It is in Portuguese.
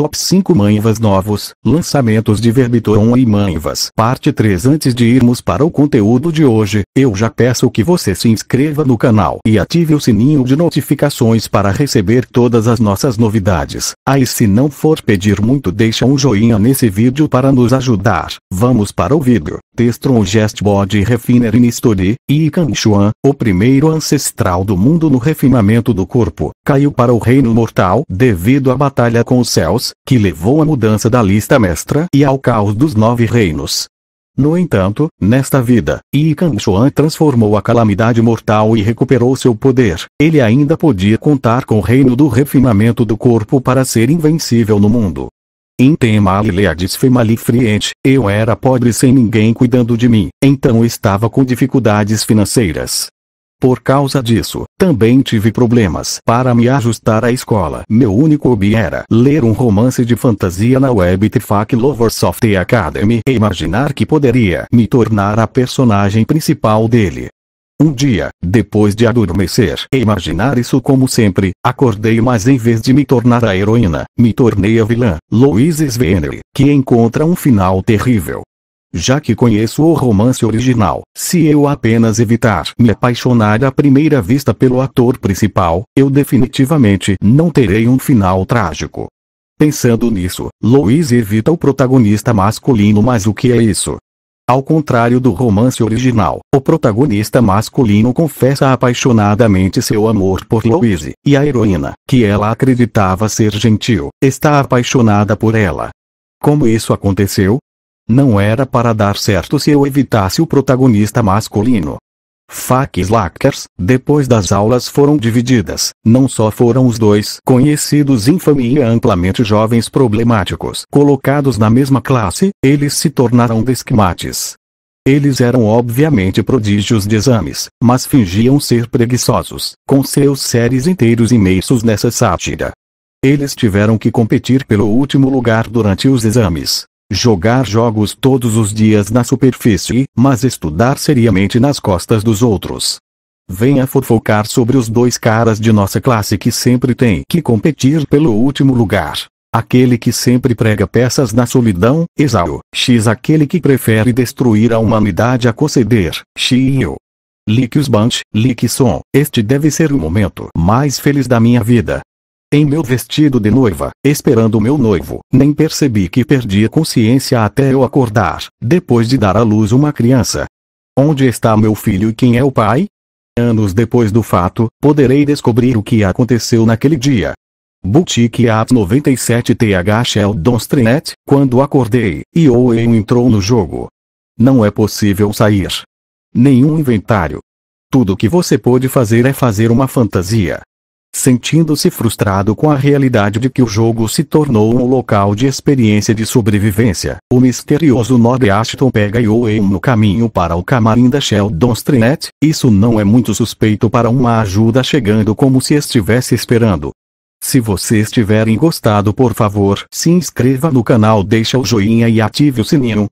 Top 5 Manivas Novos, Lançamentos de Verbitron e Manivas Parte 3 Antes de irmos para o conteúdo de hoje, eu já peço que você se inscreva no canal e ative o sininho de notificações para receber todas as nossas novidades. Aí se não for pedir muito deixa um joinha nesse vídeo para nos ajudar. Vamos para o vídeo. Testron gest body Refiner story Yikan Xuan, o primeiro ancestral do mundo no refinamento do corpo, caiu para o reino mortal devido à batalha com os céus que levou à mudança da lista mestra e ao caos dos nove reinos. No entanto, nesta vida, Yikan Shuan transformou a calamidade mortal e recuperou seu poder. Ele ainda podia contar com o reino do refinamento do corpo para ser invencível no mundo. Em tema Alileades Friente, eu era pobre sem ninguém cuidando de mim, então estava com dificuldades financeiras. Por causa disso, também tive problemas para me ajustar à escola. Meu único hobby era ler um romance de fantasia na web Tfac Loversoft Academy e imaginar que poderia me tornar a personagem principal dele. Um dia, depois de adormecer e imaginar isso como sempre, acordei mas em vez de me tornar a heroína, me tornei a vilã, Louise Svenery, que encontra um final terrível já que conheço o romance original. Se eu apenas evitar me apaixonar à primeira vista pelo ator principal, eu definitivamente não terei um final trágico. Pensando nisso, Louise evita o protagonista masculino, mas o que é isso? Ao contrário do romance original, o protagonista masculino confessa apaixonadamente seu amor por Louise, e a heroína, que ela acreditava ser gentil, está apaixonada por ela. Como isso aconteceu? Não era para dar certo se eu evitasse o protagonista masculino. Faques Lackers, depois das aulas foram divididas, não só foram os dois conhecidos infame e amplamente jovens problemáticos colocados na mesma classe, eles se tornaram desquimates. Eles eram obviamente prodígios de exames, mas fingiam ser preguiçosos, com seus séries inteiros imersos nessa sátira. Eles tiveram que competir pelo último lugar durante os exames, jogar jogos todos os dias na superfície, mas estudar seriamente nas costas dos outros. Venha fofocar sobre os dois caras de nossa classe que sempre tem que competir pelo último lugar. Aquele que sempre prega peças na solidão, exau, X aquele que prefere destruir a humanidade a conceder, Xio. Lique os Bunch, Lique Son, este deve ser o momento mais feliz da minha vida em meu vestido de noiva, esperando o meu noivo. Nem percebi que perdi a consciência até eu acordar, depois de dar à luz uma criança. Onde está meu filho e quem é o pai? Anos depois do fato, poderei descobrir o que aconteceu naquele dia. Boutique At 97 TH Sheldon Strenet, quando acordei, e entrou no jogo. Não é possível sair. Nenhum inventário. Tudo que você pode fazer é fazer uma fantasia sentindo-se frustrado com a realidade de que o jogo se tornou um local de experiência de sobrevivência. O misterioso Nod Ashton pega Yoen no caminho para o camarim da Sheldon Street, isso não é muito suspeito para uma ajuda chegando como se estivesse esperando. Se vocês tiverem gostado por favor se inscreva no canal deixa o joinha e ative o sininho,